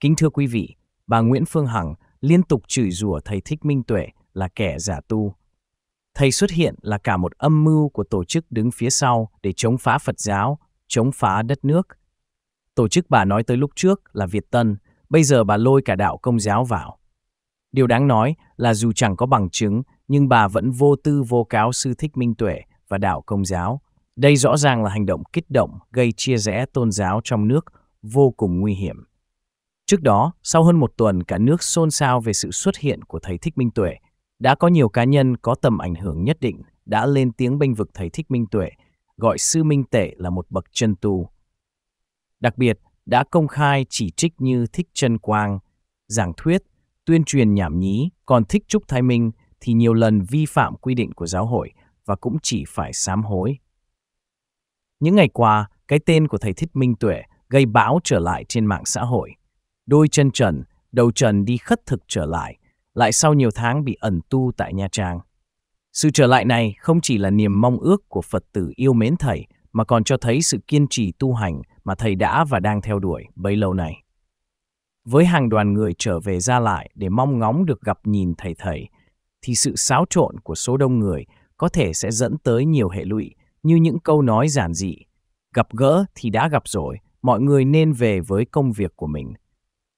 Kính thưa quý vị, bà Nguyễn Phương Hằng liên tục chửi rủa thầy Thích Minh Tuệ là kẻ giả tu. Thầy xuất hiện là cả một âm mưu của tổ chức đứng phía sau để chống phá Phật giáo, chống phá đất nước. Tổ chức bà nói tới lúc trước là Việt Tân, bây giờ bà lôi cả đạo công giáo vào. Điều đáng nói là dù chẳng có bằng chứng, nhưng bà vẫn vô tư vô cáo sư Thích Minh Tuệ và đạo công giáo. Đây rõ ràng là hành động kích động gây chia rẽ tôn giáo trong nước vô cùng nguy hiểm. Trước đó, sau hơn một tuần cả nước xôn xao về sự xuất hiện của thầy Thích Minh Tuệ, đã có nhiều cá nhân có tầm ảnh hưởng nhất định đã lên tiếng bênh vực thầy Thích Minh Tuệ, gọi sư Minh Tệ là một bậc chân tu. Đặc biệt, đã công khai chỉ trích như Thích Trân Quang, giảng thuyết, tuyên truyền nhảm nhí, còn Thích Trúc Thái Minh thì nhiều lần vi phạm quy định của giáo hội và cũng chỉ phải sám hối. Những ngày qua, cái tên của thầy Thích Minh Tuệ gây bão trở lại trên mạng xã hội đôi chân trần, đầu trần đi khất thực trở lại, lại sau nhiều tháng bị ẩn tu tại Nha Trang. Sự trở lại này không chỉ là niềm mong ước của Phật tử yêu mến Thầy, mà còn cho thấy sự kiên trì tu hành mà Thầy đã và đang theo đuổi bấy lâu này. Với hàng đoàn người trở về ra lại để mong ngóng được gặp nhìn Thầy Thầy, thì sự xáo trộn của số đông người có thể sẽ dẫn tới nhiều hệ lụy như những câu nói giản dị. Gặp gỡ thì đã gặp rồi, mọi người nên về với công việc của mình,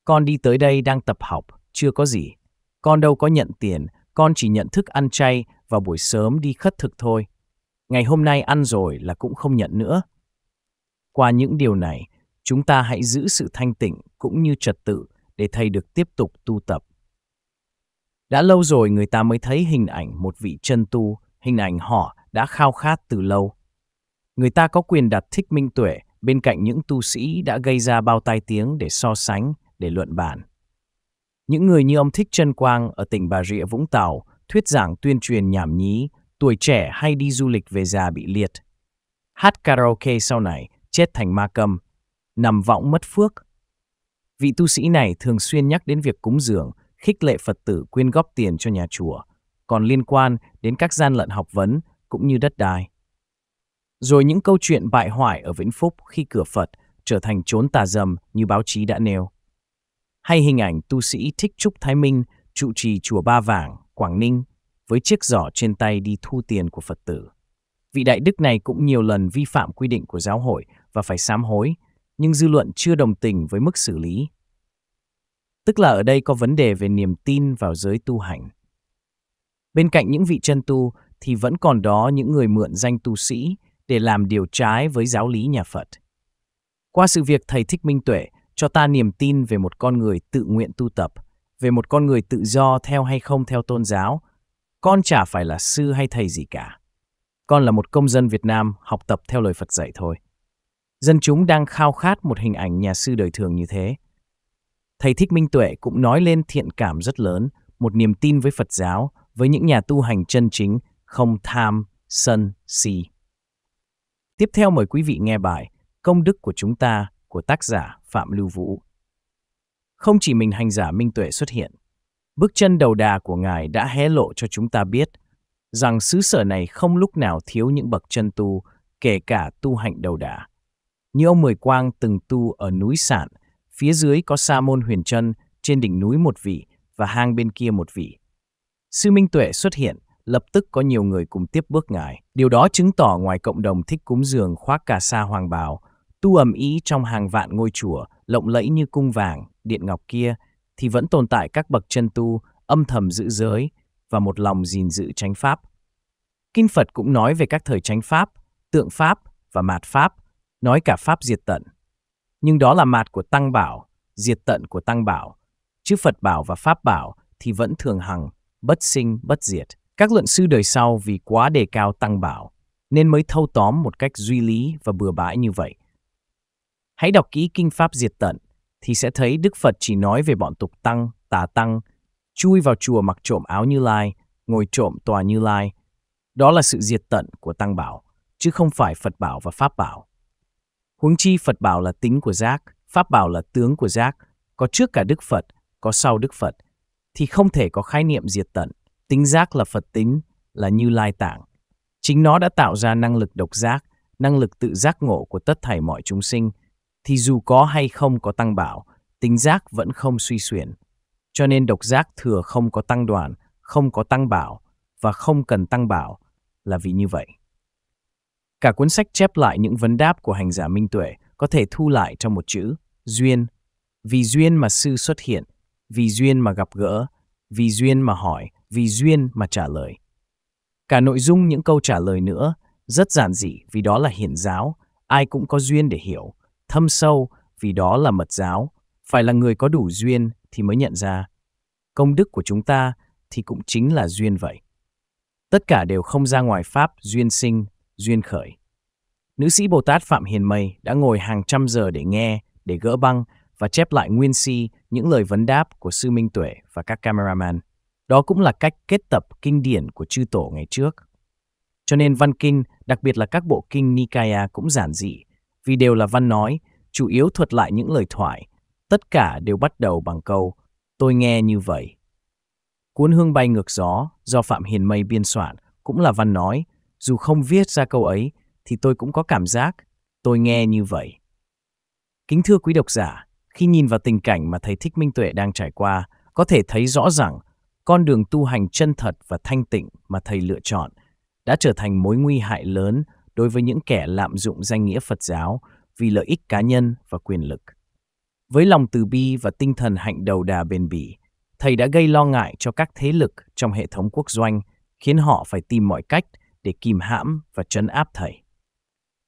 con đi tới đây đang tập học, chưa có gì. Con đâu có nhận tiền, con chỉ nhận thức ăn chay và buổi sớm đi khất thực thôi. Ngày hôm nay ăn rồi là cũng không nhận nữa. Qua những điều này, chúng ta hãy giữ sự thanh tịnh cũng như trật tự để thầy được tiếp tục tu tập. Đã lâu rồi người ta mới thấy hình ảnh một vị chân tu, hình ảnh họ đã khao khát từ lâu. Người ta có quyền đặt thích minh tuệ bên cạnh những tu sĩ đã gây ra bao tai tiếng để so sánh, để luận bản. Những người như ông Thích Trân Quang ở tỉnh Bà Rịa Vũng Tàu thuyết giảng tuyên truyền nhảm nhí, tuổi trẻ hay đi du lịch về già bị liệt. Hát karaoke sau này, chết thành ma cầm, nằm võng mất phước. Vị tu sĩ này thường xuyên nhắc đến việc cúng dường, khích lệ Phật tử quyên góp tiền cho nhà chùa, còn liên quan đến các gian lận học vấn cũng như đất đai. Rồi những câu chuyện bại hoại ở Vĩnh Phúc khi cửa Phật trở thành trốn tà dầm như báo chí đã nêu hay hình ảnh tu sĩ Thích Trúc Thái Minh trụ trì chùa Ba Vàng, Quảng Ninh với chiếc giỏ trên tay đi thu tiền của Phật tử. Vị đại đức này cũng nhiều lần vi phạm quy định của giáo hội và phải sám hối, nhưng dư luận chưa đồng tình với mức xử lý. Tức là ở đây có vấn đề về niềm tin vào giới tu hành. Bên cạnh những vị chân tu thì vẫn còn đó những người mượn danh tu sĩ để làm điều trái với giáo lý nhà Phật. Qua sự việc thầy Thích Minh Tuệ cho ta niềm tin về một con người tự nguyện tu tập, về một con người tự do theo hay không theo tôn giáo. Con chả phải là sư hay thầy gì cả. Con là một công dân Việt Nam học tập theo lời Phật dạy thôi. Dân chúng đang khao khát một hình ảnh nhà sư đời thường như thế. Thầy Thích Minh Tuệ cũng nói lên thiện cảm rất lớn, một niềm tin với Phật giáo, với những nhà tu hành chân chính, không tham, sân, si. Tiếp theo mời quý vị nghe bài Công đức của chúng ta của tác giả Phạm Lưu Vũ. Không chỉ mình hành giả Minh Tuệ xuất hiện, bước chân đầu đà của Ngài đã hé lộ cho chúng ta biết rằng xứ sở này không lúc nào thiếu những bậc chân tu, kể cả tu hạnh đầu đà. Như ông Mười Quang từng tu ở núi sạn, phía dưới có Sa Môn Huyền Trân, trên đỉnh núi một vị và hang bên kia một vị. Sư Minh Tuệ xuất hiện, lập tức có nhiều người cùng tiếp bước ngài. Điều đó chứng tỏ ngoài cộng đồng thích cúng dường khoác cà sa hoàng bào, tu ầm ý trong hàng vạn ngôi chùa, lộng lẫy như cung vàng, điện ngọc kia, thì vẫn tồn tại các bậc chân tu âm thầm giữ giới và một lòng gìn giữ chánh pháp. Kinh Phật cũng nói về các thời chánh pháp, tượng pháp và mạt pháp, nói cả pháp diệt tận. Nhưng đó là mạt của tăng bảo, diệt tận của tăng bảo. Chứ Phật bảo và pháp bảo thì vẫn thường hằng, bất sinh, bất diệt. Các luận sư đời sau vì quá đề cao tăng bảo, nên mới thâu tóm một cách duy lý và bừa bãi như vậy. Hãy đọc kỹ Kinh Pháp Diệt Tận, thì sẽ thấy Đức Phật chỉ nói về bọn tục tăng, tà tăng, chui vào chùa mặc trộm áo Như Lai, ngồi trộm tòa Như Lai. Đó là sự diệt tận của tăng bảo, chứ không phải Phật bảo và Pháp bảo. Huống chi Phật bảo là tính của giác, Pháp bảo là tướng của giác, có trước cả Đức Phật, có sau Đức Phật, thì không thể có khái niệm diệt tận. Tính giác là Phật tính, là Như Lai Tạng. Chính nó đã tạo ra năng lực độc giác, năng lực tự giác ngộ của tất thảy mọi chúng sinh – thì dù có hay không có tăng bảo, tính giác vẫn không suy xuyển. Cho nên độc giác thừa không có tăng đoàn, không có tăng bảo và không cần tăng bảo là vì như vậy. Cả cuốn sách chép lại những vấn đáp của hành giả Minh Tuệ có thể thu lại trong một chữ, duyên. Vì duyên mà sư xuất hiện, vì duyên mà gặp gỡ, vì duyên mà hỏi, vì duyên mà trả lời. Cả nội dung những câu trả lời nữa rất giản dị vì đó là hiển giáo, ai cũng có duyên để hiểu, thâm sâu vì đó là mật giáo, phải là người có đủ duyên thì mới nhận ra. Công đức của chúng ta thì cũng chính là duyên vậy. Tất cả đều không ra ngoài Pháp duyên sinh, duyên khởi. Nữ sĩ Bồ Tát Phạm Hiền Mây đã ngồi hàng trăm giờ để nghe, để gỡ băng và chép lại nguyên si những lời vấn đáp của Sư Minh Tuệ và các cameraman. Đó cũng là cách kết tập kinh điển của chư tổ ngày trước. Cho nên văn kinh, đặc biệt là các bộ kinh Nikaya cũng giản dị, vì đều là văn nói, chủ yếu thuật lại những lời thoại. Tất cả đều bắt đầu bằng câu Tôi nghe như vậy. Cuốn Hương bay ngược gió do Phạm Hiền Mây biên soạn cũng là văn nói. Dù không viết ra câu ấy thì tôi cũng có cảm giác tôi nghe như vậy. Kính thưa quý độc giả, khi nhìn vào tình cảnh mà thầy Thích Minh Tuệ đang trải qua, có thể thấy rõ rằng con đường tu hành chân thật và thanh tịnh mà thầy lựa chọn đã trở thành mối nguy hại lớn đối với những kẻ lạm dụng danh nghĩa Phật giáo vì lợi ích cá nhân và quyền lực. Với lòng từ bi và tinh thần hạnh đầu đà bền bỉ, thầy đã gây lo ngại cho các thế lực trong hệ thống quốc doanh, khiến họ phải tìm mọi cách để kìm hãm và trấn áp thầy.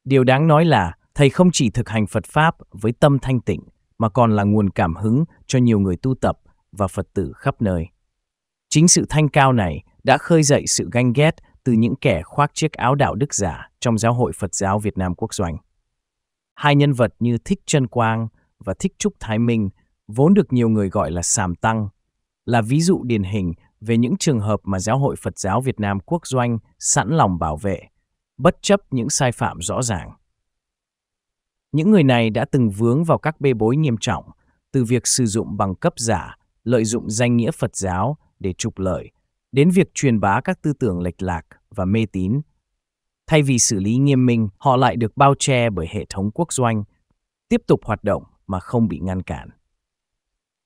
Điều đáng nói là thầy không chỉ thực hành Phật pháp với tâm thanh tịnh mà còn là nguồn cảm hứng cho nhiều người tu tập và Phật tử khắp nơi. Chính sự thanh cao này đã khơi dậy sự ganh ghét từ những kẻ khoác chiếc áo đạo đức giả trong giáo hội Phật giáo Việt Nam quốc doanh. Hai nhân vật như Thích Trân Quang và Thích Trúc Thái Minh vốn được nhiều người gọi là sàm tăng, là ví dụ điển hình về những trường hợp mà giáo hội Phật giáo Việt Nam quốc doanh sẵn lòng bảo vệ, bất chấp những sai phạm rõ ràng. Những người này đã từng vướng vào các bê bối nghiêm trọng, từ việc sử dụng bằng cấp giả, lợi dụng danh nghĩa Phật giáo để trục lợi, đến việc truyền bá các tư tưởng lệch lạc và mê tín. Thay vì xử lý nghiêm minh, họ lại được bao che bởi hệ thống quốc doanh, tiếp tục hoạt động mà không bị ngăn cản.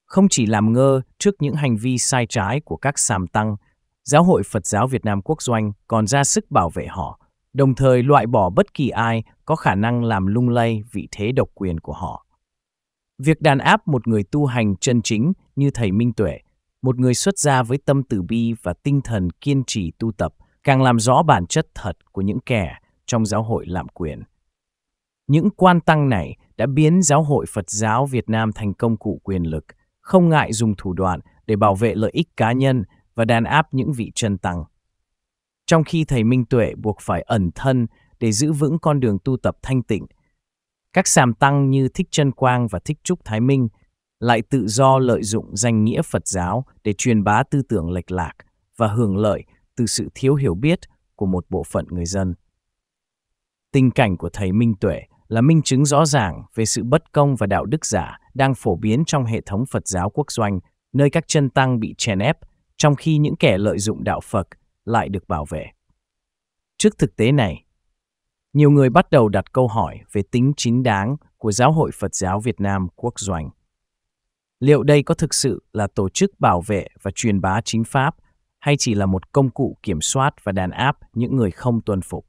Không chỉ làm ngơ trước những hành vi sai trái của các sàm tăng, Giáo hội Phật giáo Việt Nam quốc doanh còn ra sức bảo vệ họ, đồng thời loại bỏ bất kỳ ai có khả năng làm lung lay vị thế độc quyền của họ. Việc đàn áp một người tu hành chân chính như Thầy Minh Tuệ một người xuất gia với tâm từ bi và tinh thần kiên trì tu tập càng làm rõ bản chất thật của những kẻ trong giáo hội lạm quyền. Những quan tăng này đã biến giáo hội Phật giáo Việt Nam thành công cụ quyền lực, không ngại dùng thủ đoạn để bảo vệ lợi ích cá nhân và đàn áp những vị chân tăng. Trong khi thầy Minh Tuệ buộc phải ẩn thân để giữ vững con đường tu tập thanh tịnh, các sàm tăng như Thích Trân Quang và Thích Trúc Thái Minh lại tự do lợi dụng danh nghĩa Phật giáo để truyền bá tư tưởng lệch lạc và hưởng lợi từ sự thiếu hiểu biết của một bộ phận người dân. Tình cảnh của thầy Minh Tuệ là minh chứng rõ ràng về sự bất công và đạo đức giả đang phổ biến trong hệ thống Phật giáo quốc doanh, nơi các chân tăng bị chèn ép, trong khi những kẻ lợi dụng đạo Phật lại được bảo vệ. Trước thực tế này, nhiều người bắt đầu đặt câu hỏi về tính chính đáng của Giáo hội Phật giáo Việt Nam quốc doanh. Liệu đây có thực sự là tổ chức bảo vệ và truyền bá chính pháp hay chỉ là một công cụ kiểm soát và đàn áp những người không tuân phục?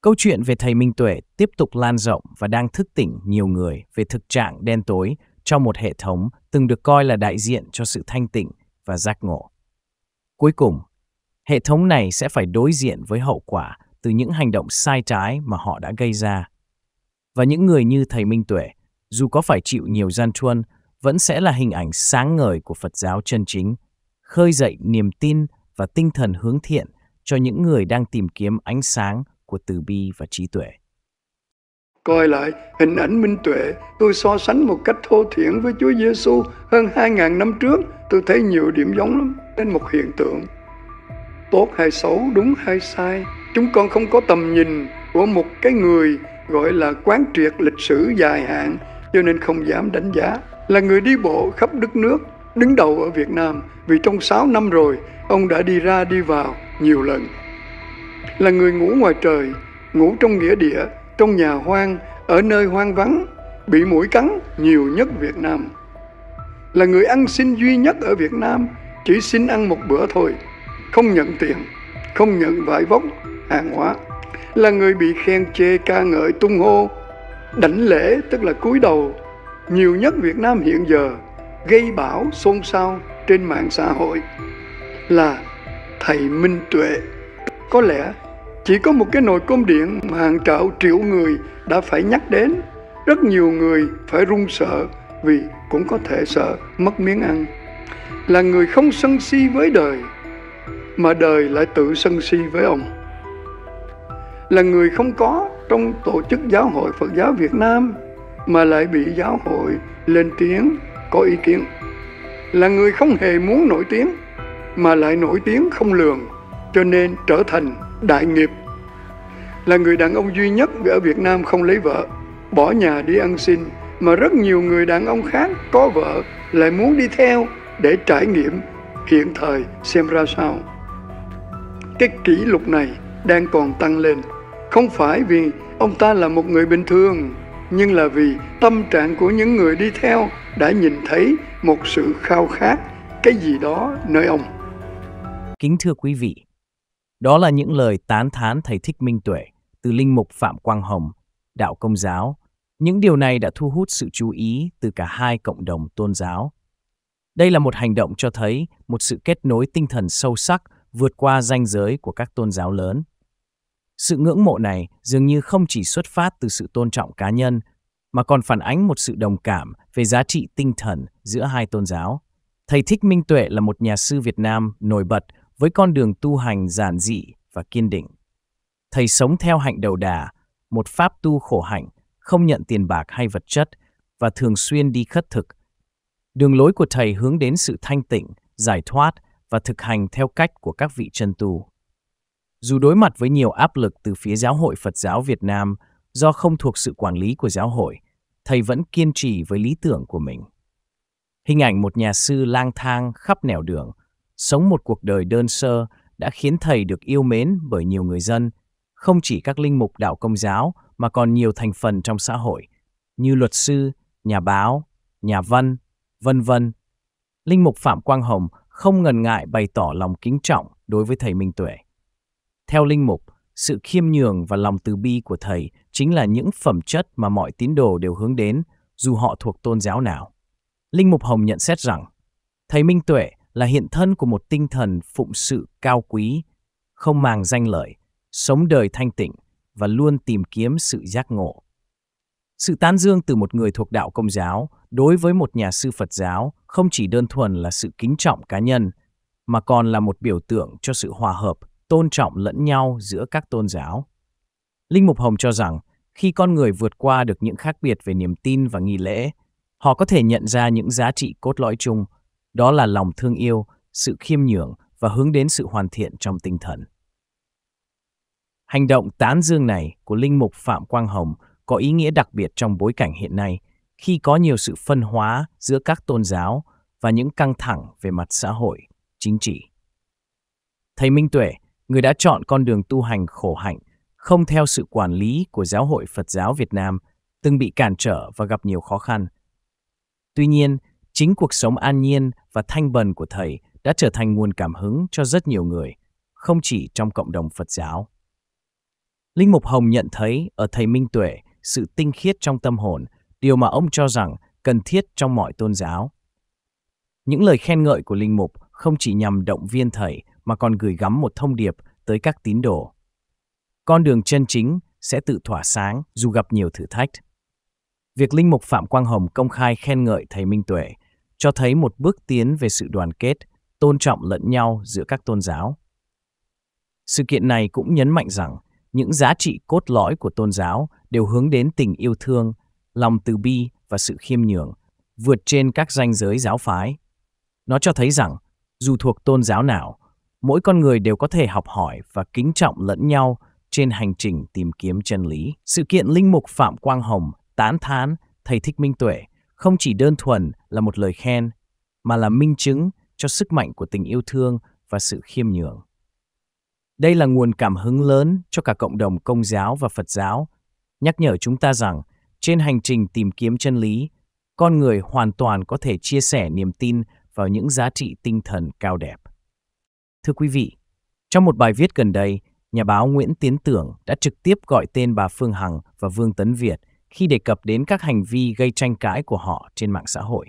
Câu chuyện về thầy Minh Tuệ tiếp tục lan rộng và đang thức tỉnh nhiều người về thực trạng đen tối trong một hệ thống từng được coi là đại diện cho sự thanh tịnh và giác ngộ. Cuối cùng, hệ thống này sẽ phải đối diện với hậu quả từ những hành động sai trái mà họ đã gây ra. Và những người như thầy Minh Tuệ dù có phải chịu nhiều gian truân, vẫn sẽ là hình ảnh sáng ngời của Phật giáo chân chính, khơi dậy niềm tin và tinh thần hướng thiện cho những người đang tìm kiếm ánh sáng của từ bi và trí tuệ. Coi lại hình ảnh minh tuệ, tôi so sánh một cách thô thiển với Chúa Giêsu hơn 2.000 năm trước, tôi thấy nhiều điểm giống lắm, nên một hiện tượng. Tốt hay xấu, đúng hay sai, chúng con không có tầm nhìn của một cái người gọi là quán triệt lịch sử dài hạn cho nên không dám đánh giá. Là người đi bộ khắp đất nước, đứng đầu ở Việt Nam vì trong 6 năm rồi ông đã đi ra đi vào nhiều lần. Là người ngủ ngoài trời, ngủ trong nghĩa địa, trong nhà hoang, ở nơi hoang vắng, bị mũi cắn nhiều nhất Việt Nam. Là người ăn xin duy nhất ở Việt Nam, chỉ xin ăn một bữa thôi, không nhận tiền, không nhận vải vóc, hàng hóa. Là người bị khen chê ca ngợi tung hô, đảnh lễ tức là cúi đầu nhiều nhất Việt Nam hiện giờ gây bão xôn xao trên mạng xã hội là thầy Minh Tuệ. Có lẽ chỉ có một cái nồi cơm điện mà hàng triệu triệu người đã phải nhắc đến. Rất nhiều người phải run sợ vì cũng có thể sợ mất miếng ăn. Là người không sân si với đời mà đời lại tự sân si với ông. Là người không có trong tổ chức giáo hội Phật giáo Việt Nam mà lại bị giáo hội lên tiếng có ý kiến là người không hề muốn nổi tiếng mà lại nổi tiếng không lường cho nên trở thành đại nghiệp là người đàn ông duy nhất ở Việt Nam không lấy vợ bỏ nhà đi ăn xin mà rất nhiều người đàn ông khác có vợ lại muốn đi theo để trải nghiệm hiện thời xem ra sao cái kỷ lục này đang còn tăng lên không phải vì ông ta là một người bình thường nhưng là vì tâm trạng của những người đi theo đã nhìn thấy một sự khao khát cái gì đó nơi ông kính thưa quý vị đó là những lời tán thán thầy thích minh tuệ từ linh mục phạm quang hồng đạo công giáo những điều này đã thu hút sự chú ý từ cả hai cộng đồng tôn giáo đây là một hành động cho thấy một sự kết nối tinh thần sâu sắc vượt qua ranh giới của các tôn giáo lớn sự ngưỡng mộ này dường như không chỉ xuất phát từ sự tôn trọng cá nhân, mà còn phản ánh một sự đồng cảm về giá trị tinh thần giữa hai tôn giáo. Thầy Thích Minh Tuệ là một nhà sư Việt Nam nổi bật với con đường tu hành giản dị và kiên định. Thầy sống theo hạnh đầu đà, một pháp tu khổ hạnh, không nhận tiền bạc hay vật chất và thường xuyên đi khất thực. Đường lối của thầy hướng đến sự thanh tịnh, giải thoát và thực hành theo cách của các vị chân tu. Dù đối mặt với nhiều áp lực từ phía Giáo hội Phật giáo Việt Nam do không thuộc sự quản lý của giáo hội, thầy vẫn kiên trì với lý tưởng của mình. Hình ảnh một nhà sư lang thang khắp nẻo đường, sống một cuộc đời đơn sơ đã khiến thầy được yêu mến bởi nhiều người dân, không chỉ các linh mục đạo công giáo mà còn nhiều thành phần trong xã hội như luật sư, nhà báo, nhà văn, vân vân. Linh mục Phạm Quang Hồng không ngần ngại bày tỏ lòng kính trọng đối với thầy Minh Tuệ. Theo Linh Mục, sự khiêm nhường và lòng từ bi của Thầy chính là những phẩm chất mà mọi tín đồ đều hướng đến, dù họ thuộc tôn giáo nào. Linh Mục Hồng nhận xét rằng, Thầy Minh Tuệ là hiện thân của một tinh thần phụng sự cao quý, không màng danh lợi, sống đời thanh tịnh và luôn tìm kiếm sự giác ngộ. Sự tán dương từ một người thuộc đạo công giáo đối với một nhà sư Phật giáo không chỉ đơn thuần là sự kính trọng cá nhân, mà còn là một biểu tượng cho sự hòa hợp tôn trọng lẫn nhau giữa các tôn giáo. Linh Mục Hồng cho rằng, khi con người vượt qua được những khác biệt về niềm tin và nghi lễ, họ có thể nhận ra những giá trị cốt lõi chung, đó là lòng thương yêu, sự khiêm nhường và hướng đến sự hoàn thiện trong tinh thần. Hành động tán dương này của Linh Mục Phạm Quang Hồng có ý nghĩa đặc biệt trong bối cảnh hiện nay, khi có nhiều sự phân hóa giữa các tôn giáo và những căng thẳng về mặt xã hội, chính trị. Thầy Minh Tuệ, người đã chọn con đường tu hành khổ hạnh, không theo sự quản lý của Giáo hội Phật giáo Việt Nam, từng bị cản trở và gặp nhiều khó khăn. Tuy nhiên, chính cuộc sống an nhiên và thanh bần của thầy đã trở thành nguồn cảm hứng cho rất nhiều người, không chỉ trong cộng đồng Phật giáo. Linh Mục Hồng nhận thấy ở thầy Minh Tuệ sự tinh khiết trong tâm hồn, điều mà ông cho rằng cần thiết trong mọi tôn giáo. Những lời khen ngợi của Linh Mục không chỉ nhằm động viên thầy mà còn gửi gắm một thông điệp tới các tín đồ. Con đường chân chính sẽ tự thỏa sáng dù gặp nhiều thử thách. Việc Linh Mục Phạm Quang Hồng công khai khen ngợi Thầy Minh Tuệ cho thấy một bước tiến về sự đoàn kết, tôn trọng lẫn nhau giữa các tôn giáo. Sự kiện này cũng nhấn mạnh rằng những giá trị cốt lõi của tôn giáo đều hướng đến tình yêu thương, lòng từ bi và sự khiêm nhường, vượt trên các ranh giới giáo phái. Nó cho thấy rằng, dù thuộc tôn giáo nào, mỗi con người đều có thể học hỏi và kính trọng lẫn nhau trên hành trình tìm kiếm chân lý. Sự kiện Linh Mục Phạm Quang Hồng tán thán Thầy Thích Minh Tuệ không chỉ đơn thuần là một lời khen, mà là minh chứng cho sức mạnh của tình yêu thương và sự khiêm nhường. Đây là nguồn cảm hứng lớn cho cả cộng đồng Công giáo và Phật giáo, nhắc nhở chúng ta rằng trên hành trình tìm kiếm chân lý, con người hoàn toàn có thể chia sẻ niềm tin vào những giá trị tinh thần cao đẹp. Thưa quý vị, trong một bài viết gần đây, nhà báo Nguyễn Tiến Tưởng đã trực tiếp gọi tên bà Phương Hằng và Vương Tấn Việt khi đề cập đến các hành vi gây tranh cãi của họ trên mạng xã hội.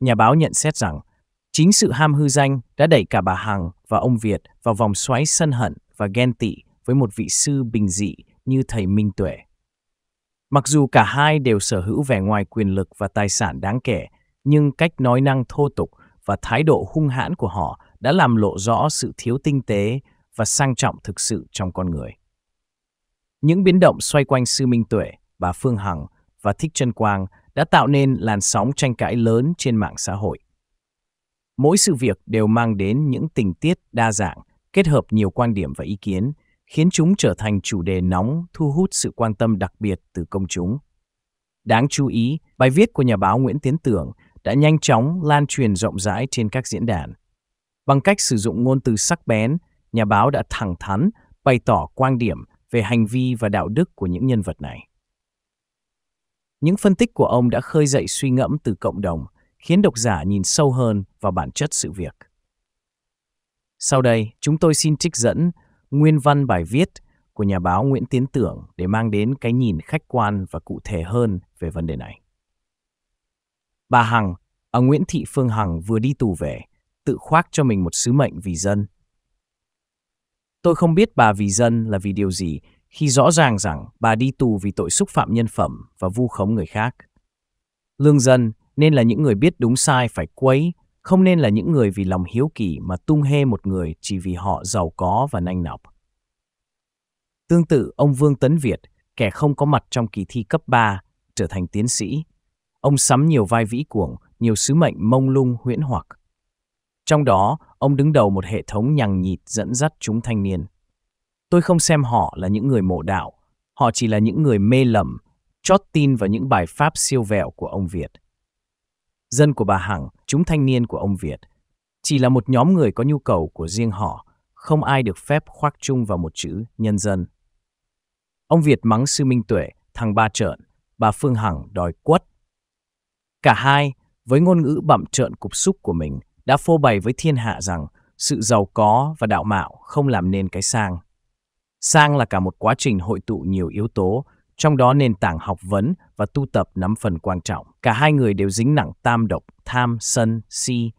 Nhà báo nhận xét rằng, chính sự ham hư danh đã đẩy cả bà Hằng và ông Việt vào vòng xoáy sân hận và ghen tị với một vị sư bình dị như thầy Minh Tuệ. Mặc dù cả hai đều sở hữu vẻ ngoài quyền lực và tài sản đáng kể, nhưng cách nói năng thô tục và thái độ hung hãn của họ đã làm lộ rõ sự thiếu tinh tế và sang trọng thực sự trong con người. Những biến động xoay quanh Sư Minh Tuệ, bà Phương Hằng và Thích Trân Quang đã tạo nên làn sóng tranh cãi lớn trên mạng xã hội. Mỗi sự việc đều mang đến những tình tiết đa dạng, kết hợp nhiều quan điểm và ý kiến, khiến chúng trở thành chủ đề nóng thu hút sự quan tâm đặc biệt từ công chúng. Đáng chú ý, bài viết của nhà báo Nguyễn Tiến Tưởng đã nhanh chóng lan truyền rộng rãi trên các diễn đàn. Bằng cách sử dụng ngôn từ sắc bén, nhà báo đã thẳng thắn bày tỏ quan điểm về hành vi và đạo đức của những nhân vật này. Những phân tích của ông đã khơi dậy suy ngẫm từ cộng đồng, khiến độc giả nhìn sâu hơn vào bản chất sự việc. Sau đây, chúng tôi xin trích dẫn nguyên văn bài viết của nhà báo Nguyễn Tiến Tưởng để mang đến cái nhìn khách quan và cụ thể hơn về vấn đề này. Bà Hằng, à Nguyễn Thị Phương Hằng vừa đi tù về, tự khoác cho mình một sứ mệnh vì dân. Tôi không biết bà vì dân là vì điều gì khi rõ ràng rằng bà đi tù vì tội xúc phạm nhân phẩm và vu khống người khác. Lương dân nên là những người biết đúng sai phải quấy, không nên là những người vì lòng hiếu kỳ mà tung hê một người chỉ vì họ giàu có và nanh nọc. Tương tự, ông Vương Tấn Việt, kẻ không có mặt trong kỳ thi cấp 3, trở thành tiến sĩ. Ông sắm nhiều vai vĩ cuồng, nhiều sứ mệnh mông lung huyễn hoặc. Trong đó, ông đứng đầu một hệ thống nhằng nhịt dẫn dắt chúng thanh niên. Tôi không xem họ là những người mộ đạo, họ chỉ là những người mê lầm, chót tin vào những bài pháp siêu vẹo của ông Việt. Dân của bà Hằng, chúng thanh niên của ông Việt, chỉ là một nhóm người có nhu cầu của riêng họ, không ai được phép khoác chung vào một chữ nhân dân. Ông Việt mắng sư Minh Tuệ, thằng Ba Trợn, bà Phương Hằng đòi quất. Cả hai, với ngôn ngữ bậm trợn cục xúc của mình, đã phô bày với thiên hạ rằng sự giàu có và đạo mạo không làm nên cái sang. Sang là cả một quá trình hội tụ nhiều yếu tố, trong đó nền tảng học vấn và tu tập nắm phần quan trọng. Cả hai người đều dính nặng tam độc, tham, sân, si.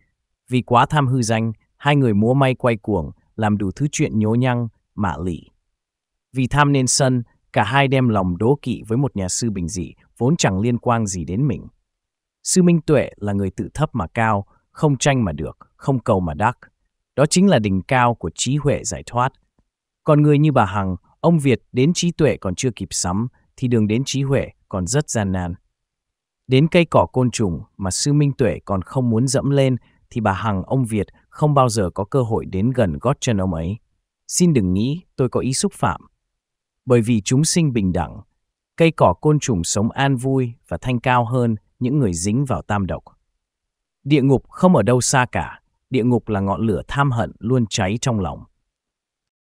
Vì quá tham hư danh, hai người múa may quay cuồng, làm đủ thứ chuyện nhố nhăng, mạ lị. Vì tham nên sân, cả hai đem lòng đố kỵ với một nhà sư bình dị, vốn chẳng liên quan gì đến mình. Sư Minh Tuệ là người tự thấp mà cao, không tranh mà được, không cầu mà đắc. Đó chính là đỉnh cao của trí huệ giải thoát. Còn người như bà Hằng, ông Việt đến trí tuệ còn chưa kịp sắm, thì đường đến trí huệ còn rất gian nan. Đến cây cỏ côn trùng mà sư Minh Tuệ còn không muốn dẫm lên thì bà Hằng ông Việt không bao giờ có cơ hội đến gần gót chân ông ấy. Xin đừng nghĩ tôi có ý xúc phạm. Bởi vì chúng sinh bình đẳng, cây cỏ côn trùng sống an vui và thanh cao hơn những người dính vào tam độc. Địa ngục không ở đâu xa cả, địa ngục là ngọn lửa tham hận luôn cháy trong lòng.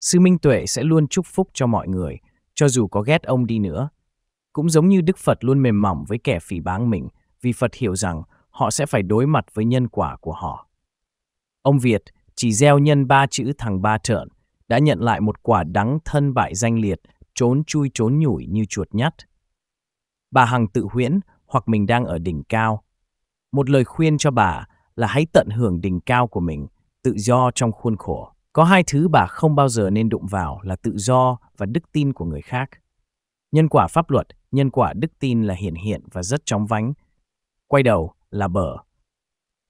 Sư Minh Tuệ sẽ luôn chúc phúc cho mọi người, cho dù có ghét ông đi nữa. Cũng giống như Đức Phật luôn mềm mỏng với kẻ phỉ báng mình, vì Phật hiểu rằng họ sẽ phải đối mặt với nhân quả của họ. Ông Việt chỉ gieo nhân ba chữ thằng ba trợn, đã nhận lại một quả đắng thân bại danh liệt, trốn chui trốn nhủi như chuột nhắt. Bà Hằng tự huyễn hoặc mình đang ở đỉnh cao, một lời khuyên cho bà là hãy tận hưởng đỉnh cao của mình, tự do trong khuôn khổ. Có hai thứ bà không bao giờ nên đụng vào là tự do và đức tin của người khác. Nhân quả pháp luật, nhân quả đức tin là hiển hiện và rất chóng vánh. Quay đầu là bờ.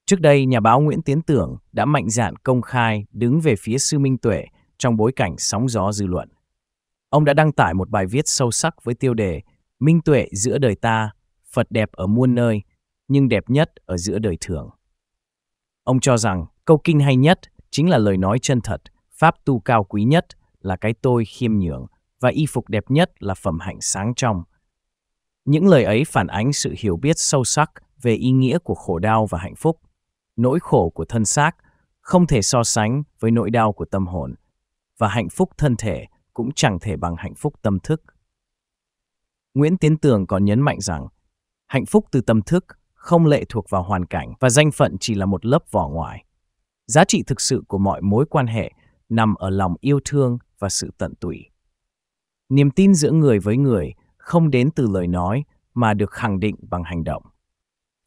Trước đây, nhà báo Nguyễn Tiến Tưởng đã mạnh dạn công khai đứng về phía Sư Minh Tuệ trong bối cảnh sóng gió dư luận. Ông đã đăng tải một bài viết sâu sắc với tiêu đề Minh Tuệ giữa đời ta, Phật đẹp ở muôn nơi nhưng đẹp nhất ở giữa đời thường. Ông cho rằng câu kinh hay nhất chính là lời nói chân thật, pháp tu cao quý nhất là cái tôi khiêm nhường và y phục đẹp nhất là phẩm hạnh sáng trong. Những lời ấy phản ánh sự hiểu biết sâu sắc về ý nghĩa của khổ đau và hạnh phúc. Nỗi khổ của thân xác không thể so sánh với nỗi đau của tâm hồn, và hạnh phúc thân thể cũng chẳng thể bằng hạnh phúc tâm thức. Nguyễn Tiến Tường còn nhấn mạnh rằng, hạnh phúc từ tâm thức không lệ thuộc vào hoàn cảnh và danh phận chỉ là một lớp vỏ ngoài. Giá trị thực sự của mọi mối quan hệ nằm ở lòng yêu thương và sự tận tụy. Niềm tin giữa người với người không đến từ lời nói mà được khẳng định bằng hành động.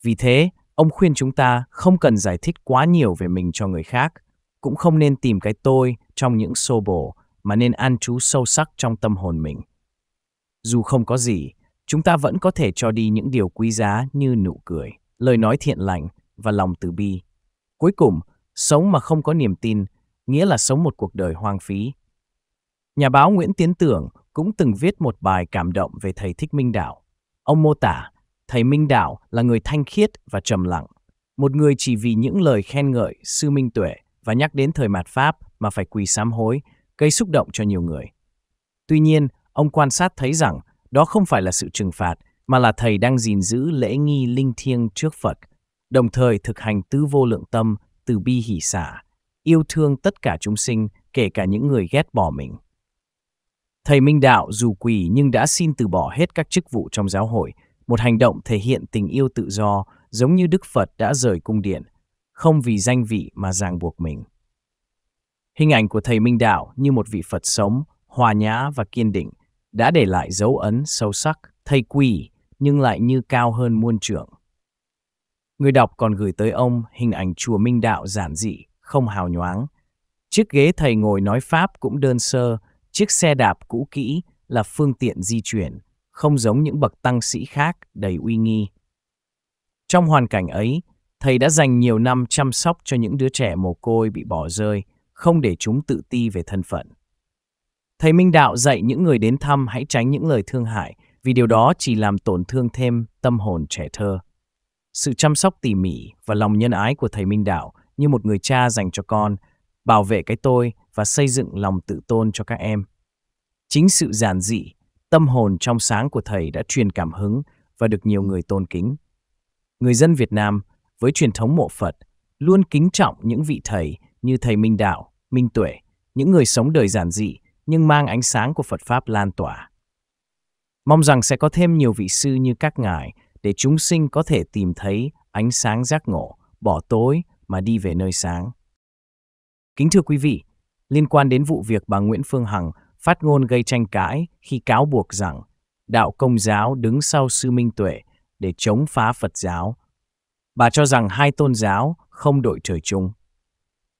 Vì thế, ông khuyên chúng ta không cần giải thích quá nhiều về mình cho người khác, cũng không nên tìm cái tôi trong những xô bồ mà nên an trú sâu sắc trong tâm hồn mình. Dù không có gì, chúng ta vẫn có thể cho đi những điều quý giá như nụ cười, lời nói thiện lành và lòng từ bi. Cuối cùng, sống mà không có niềm tin nghĩa là sống một cuộc đời hoang phí. Nhà báo Nguyễn Tiến Tưởng cũng từng viết một bài cảm động về thầy Thích Minh Đạo. Ông mô tả, thầy Minh Đạo là người thanh khiết và trầm lặng, một người chỉ vì những lời khen ngợi sư minh tuệ và nhắc đến thời mạt Pháp mà phải quỳ sám hối, gây xúc động cho nhiều người. Tuy nhiên, ông quan sát thấy rằng đó không phải là sự trừng phạt, mà là thầy đang gìn giữ lễ nghi linh thiêng trước Phật, đồng thời thực hành tứ vô lượng tâm, từ bi hỷ xả, yêu thương tất cả chúng sinh, kể cả những người ghét bỏ mình. Thầy Minh Đạo dù quỳ nhưng đã xin từ bỏ hết các chức vụ trong giáo hội, một hành động thể hiện tình yêu tự do, giống như Đức Phật đã rời cung điện, không vì danh vị mà ràng buộc mình. Hình ảnh của thầy Minh Đạo như một vị Phật sống, hòa nhã và kiên định, đã để lại dấu ấn sâu sắc, thầy quỳ nhưng lại như cao hơn muôn trưởng. Người đọc còn gửi tới ông hình ảnh chùa Minh Đạo giản dị, không hào nhoáng. Chiếc ghế thầy ngồi nói Pháp cũng đơn sơ, chiếc xe đạp cũ kỹ là phương tiện di chuyển, không giống những bậc tăng sĩ khác đầy uy nghi. Trong hoàn cảnh ấy, thầy đã dành nhiều năm chăm sóc cho những đứa trẻ mồ côi bị bỏ rơi, không để chúng tự ti về thân phận. Thầy Minh Đạo dạy những người đến thăm hãy tránh những lời thương hại, vì điều đó chỉ làm tổn thương thêm tâm hồn trẻ thơ. Sự chăm sóc tỉ mỉ và lòng nhân ái của thầy Minh Đạo như một người cha dành cho con, bảo vệ cái tôi và xây dựng lòng tự tôn cho các em. Chính sự giản dị, tâm hồn trong sáng của thầy đã truyền cảm hứng và được nhiều người tôn kính. Người dân Việt Nam, với truyền thống mộ Phật, luôn kính trọng những vị thầy như thầy Minh Đạo, Minh Tuệ, những người sống đời giản dị, nhưng mang ánh sáng của Phật Pháp lan tỏa. Mong rằng sẽ có thêm nhiều vị sư như các ngài để chúng sinh có thể tìm thấy ánh sáng giác ngộ, bỏ tối mà đi về nơi sáng. Kính thưa quý vị, liên quan đến vụ việc bà Nguyễn Phương Hằng phát ngôn gây tranh cãi khi cáo buộc rằng đạo công giáo đứng sau sư Minh Tuệ để chống phá Phật giáo. Bà cho rằng hai tôn giáo không đội trời chung.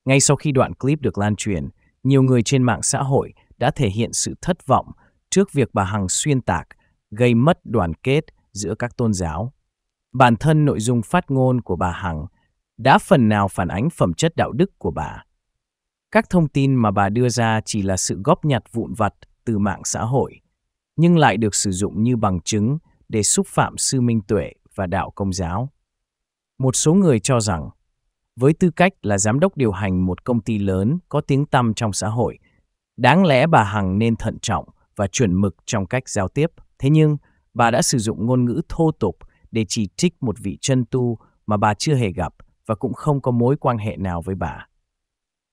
Ngay sau khi đoạn clip được lan truyền, nhiều người trên mạng xã hội đã thể hiện sự thất vọng trước việc bà Hằng xuyên tạc, gây mất đoàn kết giữa các tôn giáo. Bản thân nội dung phát ngôn của bà Hằng đã phần nào phản ánh phẩm chất đạo đức của bà. Các thông tin mà bà đưa ra chỉ là sự góp nhặt vụn vặt từ mạng xã hội, nhưng lại được sử dụng như bằng chứng để xúc phạm sư minh tuệ và đạo công giáo. Một số người cho rằng, với tư cách là giám đốc điều hành một công ty lớn có tiếng tăm trong xã hội, Đáng lẽ bà Hằng nên thận trọng và chuẩn mực trong cách giao tiếp, thế nhưng bà đã sử dụng ngôn ngữ thô tục để chỉ trích một vị chân tu mà bà chưa hề gặp và cũng không có mối quan hệ nào với bà.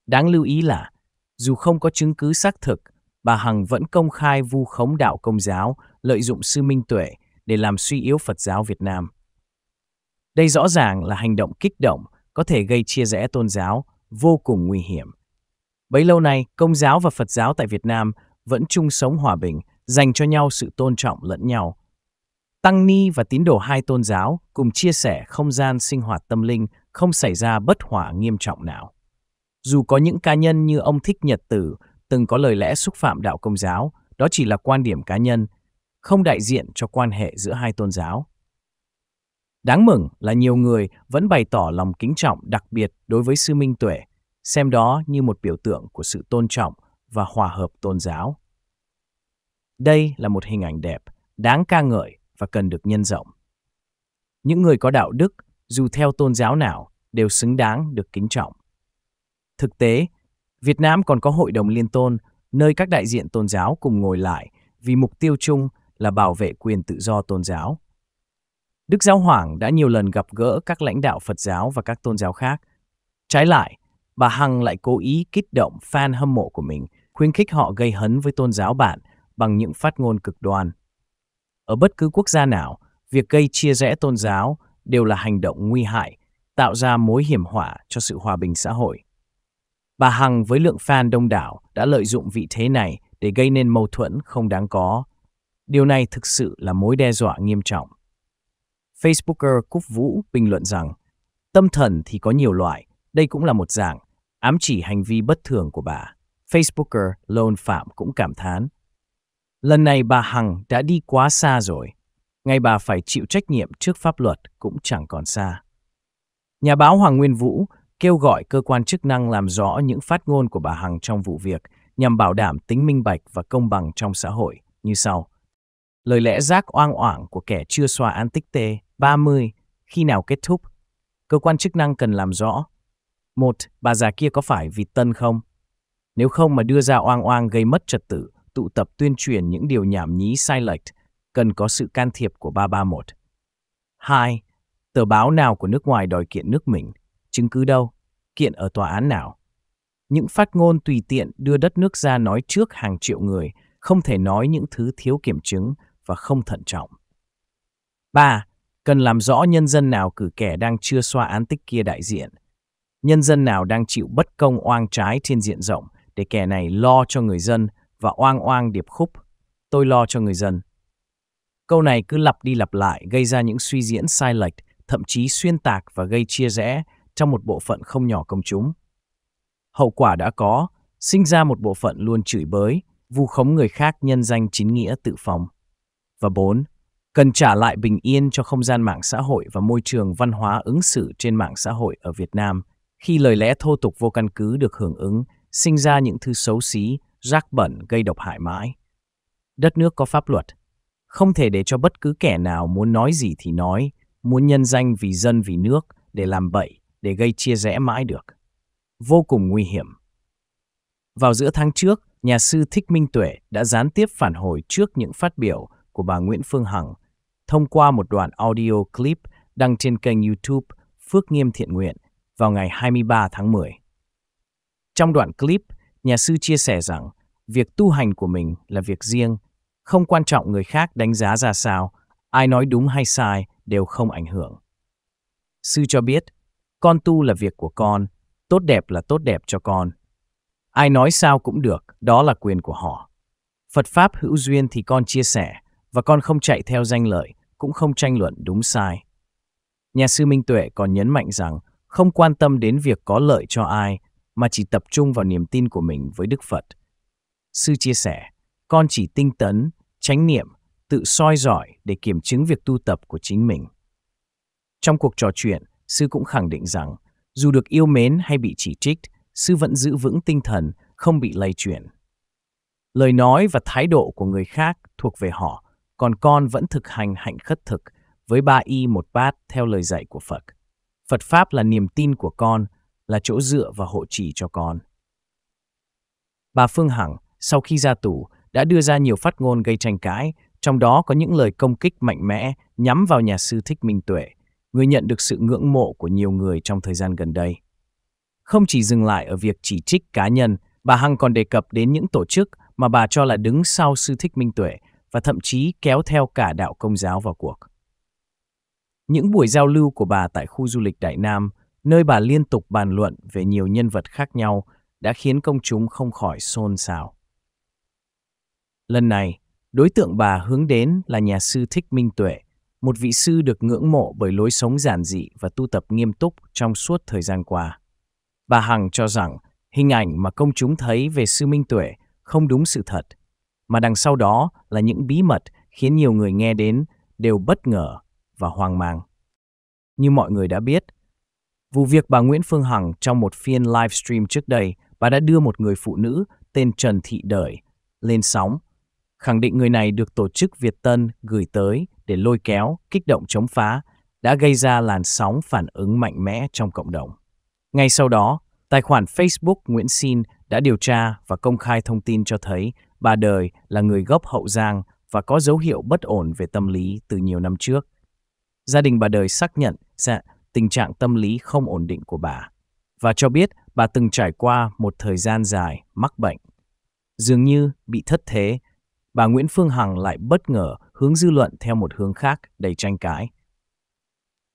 Đáng lưu ý là, dù không có chứng cứ xác thực, bà Hằng vẫn công khai vu khống đạo công giáo, lợi dụng sư minh tuệ để làm suy yếu Phật giáo Việt Nam. Đây rõ ràng là hành động kích động có thể gây chia rẽ tôn giáo, vô cùng nguy hiểm. Bấy lâu nay, Công giáo và Phật giáo tại Việt Nam vẫn chung sống hòa bình, dành cho nhau sự tôn trọng lẫn nhau. Tăng ni và tín đồ hai tôn giáo cùng chia sẻ không gian sinh hoạt tâm linh không xảy ra bất hòa nghiêm trọng nào. Dù có những cá nhân như ông Thích Nhật Tử từng có lời lẽ xúc phạm đạo Công giáo, đó chỉ là quan điểm cá nhân, không đại diện cho quan hệ giữa hai tôn giáo. Đáng mừng là nhiều người vẫn bày tỏ lòng kính trọng đặc biệt đối với Sư Minh Tuệ xem đó như một biểu tượng của sự tôn trọng và hòa hợp tôn giáo. Đây là một hình ảnh đẹp, đáng ca ngợi và cần được nhân rộng. Những người có đạo đức, dù theo tôn giáo nào, đều xứng đáng được kính trọng. Thực tế, Việt Nam còn có hội đồng liên tôn, nơi các đại diện tôn giáo cùng ngồi lại vì mục tiêu chung là bảo vệ quyền tự do tôn giáo. Đức Giáo Hoàng đã nhiều lần gặp gỡ các lãnh đạo Phật giáo và các tôn giáo khác. Trái lại, bà Hằng lại cố ý kích động fan hâm mộ của mình, khuyến khích họ gây hấn với tôn giáo bạn bằng những phát ngôn cực đoan. Ở bất cứ quốc gia nào, việc gây chia rẽ tôn giáo đều là hành động nguy hại, tạo ra mối hiểm họa cho sự hòa bình xã hội. Bà Hằng với lượng fan đông đảo đã lợi dụng vị thế này để gây nên mâu thuẫn không đáng có. Điều này thực sự là mối đe dọa nghiêm trọng. Facebooker Cúc Vũ bình luận rằng, tâm thần thì có nhiều loại, đây cũng là một dạng, ám chỉ hành vi bất thường của bà. Facebooker Lôn Phạm cũng cảm thán. Lần này bà Hằng đã đi quá xa rồi. ngay bà phải chịu trách nhiệm trước pháp luật cũng chẳng còn xa. Nhà báo Hoàng Nguyên Vũ kêu gọi cơ quan chức năng làm rõ những phát ngôn của bà Hằng trong vụ việc nhằm bảo đảm tính minh bạch và công bằng trong xã hội như sau. Lời lẽ rác oang oảng của kẻ chưa xóa án tích tê 30 khi nào kết thúc, cơ quan chức năng cần làm rõ một, bà già kia có phải vì Tân không? Nếu không mà đưa ra oang oang gây mất trật tự, tụ tập tuyên truyền những điều nhảm nhí sai lệch, cần có sự can thiệp của 331. hai Tờ báo nào của nước ngoài đòi kiện nước mình? Chứng cứ đâu? Kiện ở tòa án nào? Những phát ngôn tùy tiện đưa đất nước ra nói trước hàng triệu người, không thể nói những thứ thiếu kiểm chứng và không thận trọng. 3. Cần làm rõ nhân dân nào cử kẻ đang chưa xoa án tích kia đại diện, nhân dân nào đang chịu bất công oang trái trên diện rộng để kẻ này lo cho người dân và oang oang điệp khúc, tôi lo cho người dân. Câu này cứ lặp đi lặp lại gây ra những suy diễn sai lệch, thậm chí xuyên tạc và gây chia rẽ trong một bộ phận không nhỏ công chúng. Hậu quả đã có, sinh ra một bộ phận luôn chửi bới, vu khống người khác nhân danh chính nghĩa tự phòng. Và bốn Cần trả lại bình yên cho không gian mạng xã hội và môi trường văn hóa ứng xử trên mạng xã hội ở Việt Nam khi lời lẽ thô tục vô căn cứ được hưởng ứng, sinh ra những thứ xấu xí, rác bẩn gây độc hại mãi. Đất nước có pháp luật, không thể để cho bất cứ kẻ nào muốn nói gì thì nói, muốn nhân danh vì dân vì nước để làm bậy, để gây chia rẽ mãi được. Vô cùng nguy hiểm. Vào giữa tháng trước, nhà sư Thích Minh Tuệ đã gián tiếp phản hồi trước những phát biểu của bà Nguyễn Phương Hằng thông qua một đoạn audio clip đăng trên kênh YouTube Phước Nghiêm Thiện Nguyện – vào ngày 23 tháng 10. Trong đoạn clip, nhà sư chia sẻ rằng việc tu hành của mình là việc riêng, không quan trọng người khác đánh giá ra sao, ai nói đúng hay sai đều không ảnh hưởng. Sư cho biết, con tu là việc của con, tốt đẹp là tốt đẹp cho con. Ai nói sao cũng được, đó là quyền của họ. Phật Pháp hữu duyên thì con chia sẻ, và con không chạy theo danh lợi, cũng không tranh luận đúng sai. Nhà sư Minh Tuệ còn nhấn mạnh rằng không quan tâm đến việc có lợi cho ai, mà chỉ tập trung vào niềm tin của mình với Đức Phật. Sư chia sẻ, con chỉ tinh tấn, chánh niệm, tự soi giỏi để kiểm chứng việc tu tập của chính mình. Trong cuộc trò chuyện, sư cũng khẳng định rằng, dù được yêu mến hay bị chỉ trích, sư vẫn giữ vững tinh thần, không bị lay chuyển. Lời nói và thái độ của người khác thuộc về họ, còn con vẫn thực hành hạnh khất thực với ba y một bát theo lời dạy của Phật. Phật Pháp là niềm tin của con, là chỗ dựa và hộ trì cho con. Bà Phương Hằng, sau khi ra tù, đã đưa ra nhiều phát ngôn gây tranh cãi, trong đó có những lời công kích mạnh mẽ nhắm vào nhà sư Thích Minh Tuệ, người nhận được sự ngưỡng mộ của nhiều người trong thời gian gần đây. Không chỉ dừng lại ở việc chỉ trích cá nhân, bà Hằng còn đề cập đến những tổ chức mà bà cho là đứng sau sư Thích Minh Tuệ và thậm chí kéo theo cả đạo công giáo vào cuộc. Những buổi giao lưu của bà tại khu du lịch Đại Nam, nơi bà liên tục bàn luận về nhiều nhân vật khác nhau, đã khiến công chúng không khỏi xôn xao. Lần này, đối tượng bà hướng đến là nhà sư Thích Minh Tuệ, một vị sư được ngưỡng mộ bởi lối sống giản dị và tu tập nghiêm túc trong suốt thời gian qua. Bà Hằng cho rằng hình ảnh mà công chúng thấy về sư Minh Tuệ không đúng sự thật, mà đằng sau đó là những bí mật khiến nhiều người nghe đến đều bất ngờ và hoang mang. Như mọi người đã biết, vụ việc bà Nguyễn Phương Hằng trong một phiên livestream trước đây, bà đã đưa một người phụ nữ tên Trần Thị Đời lên sóng, khẳng định người này được tổ chức Việt Tân gửi tới để lôi kéo, kích động chống phá, đã gây ra làn sóng phản ứng mạnh mẽ trong cộng đồng. Ngay sau đó, tài khoản Facebook Nguyễn Xin đã điều tra và công khai thông tin cho thấy bà Đời là người gốc Hậu Giang và có dấu hiệu bất ổn về tâm lý từ nhiều năm trước. Gia đình bà Đời xác nhận dạ, tình trạng tâm lý không ổn định của bà và cho biết bà từng trải qua một thời gian dài mắc bệnh. Dường như bị thất thế, bà Nguyễn Phương Hằng lại bất ngờ hướng dư luận theo một hướng khác đầy tranh cãi.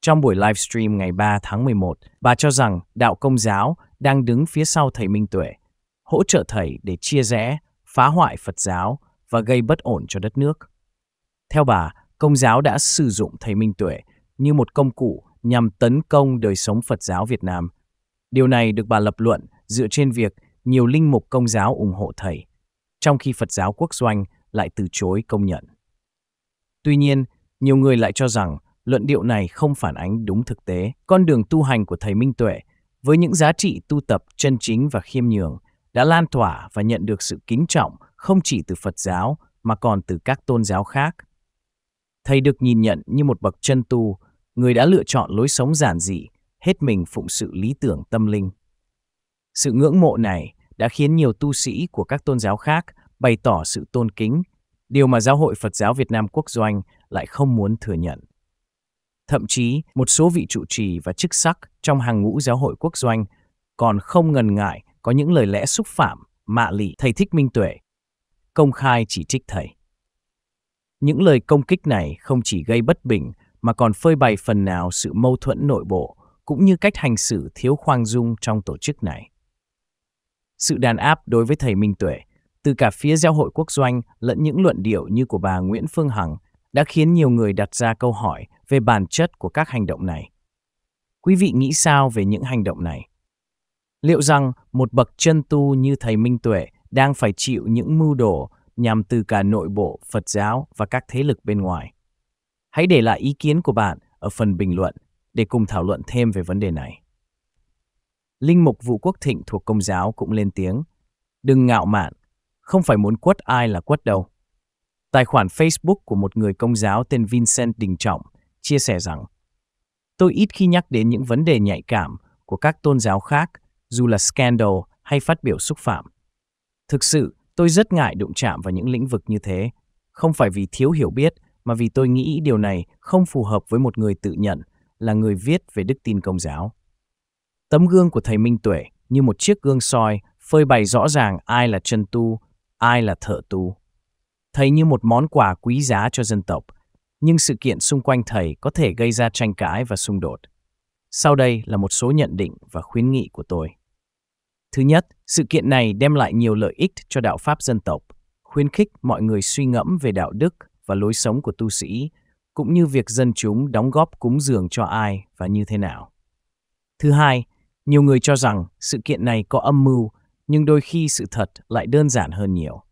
Trong buổi livestream ngày 3 tháng 11, bà cho rằng đạo công giáo đang đứng phía sau thầy Minh Tuệ, hỗ trợ thầy để chia rẽ, phá hoại Phật giáo và gây bất ổn cho đất nước. Theo bà, Công giáo đã sử dụng thầy Minh Tuệ như một công cụ nhằm tấn công đời sống Phật giáo Việt Nam. Điều này được bà lập luận dựa trên việc nhiều linh mục công giáo ủng hộ thầy, trong khi Phật giáo quốc doanh lại từ chối công nhận. Tuy nhiên, nhiều người lại cho rằng luận điệu này không phản ánh đúng thực tế. Con đường tu hành của thầy Minh Tuệ với những giá trị tu tập chân chính và khiêm nhường đã lan tỏa và nhận được sự kính trọng không chỉ từ Phật giáo mà còn từ các tôn giáo khác Thầy được nhìn nhận như một bậc chân tu, người đã lựa chọn lối sống giản dị, hết mình phụng sự lý tưởng tâm linh. Sự ngưỡng mộ này đã khiến nhiều tu sĩ của các tôn giáo khác bày tỏ sự tôn kính, điều mà Giáo hội Phật giáo Việt Nam quốc doanh lại không muốn thừa nhận. Thậm chí, một số vị trụ trì và chức sắc trong hàng ngũ giáo hội quốc doanh còn không ngần ngại có những lời lẽ xúc phạm, mạ lị thầy Thích Minh Tuệ, công khai chỉ trích thầy. Những lời công kích này không chỉ gây bất bình mà còn phơi bày phần nào sự mâu thuẫn nội bộ cũng như cách hành xử thiếu khoan dung trong tổ chức này. Sự đàn áp đối với thầy Minh Tuệ từ cả phía giáo hội quốc doanh lẫn những luận điệu như của bà Nguyễn Phương Hằng đã khiến nhiều người đặt ra câu hỏi về bản chất của các hành động này. Quý vị nghĩ sao về những hành động này? Liệu rằng một bậc chân tu như thầy Minh Tuệ đang phải chịu những mưu đồ nhằm từ cả nội bộ, Phật giáo và các thế lực bên ngoài. Hãy để lại ý kiến của bạn ở phần bình luận để cùng thảo luận thêm về vấn đề này. Linh mục Vũ Quốc Thịnh thuộc Công giáo cũng lên tiếng, đừng ngạo mạn, không phải muốn quất ai là quất đâu. Tài khoản Facebook của một người Công giáo tên Vincent Đình Trọng chia sẻ rằng, tôi ít khi nhắc đến những vấn đề nhạy cảm của các tôn giáo khác, dù là scandal hay phát biểu xúc phạm. Thực sự, Tôi rất ngại đụng chạm vào những lĩnh vực như thế, không phải vì thiếu hiểu biết, mà vì tôi nghĩ điều này không phù hợp với một người tự nhận là người viết về đức tin công giáo. Tấm gương của thầy Minh Tuệ như một chiếc gương soi phơi bày rõ ràng ai là chân tu, ai là thợ tu. Thầy như một món quà quý giá cho dân tộc, nhưng sự kiện xung quanh thầy có thể gây ra tranh cãi và xung đột. Sau đây là một số nhận định và khuyến nghị của tôi. Thứ nhất, sự kiện này đem lại nhiều lợi ích cho đạo pháp dân tộc, khuyến khích mọi người suy ngẫm về đạo đức và lối sống của tu sĩ, cũng như việc dân chúng đóng góp cúng dường cho ai và như thế nào. Thứ hai, nhiều người cho rằng sự kiện này có âm mưu, nhưng đôi khi sự thật lại đơn giản hơn nhiều.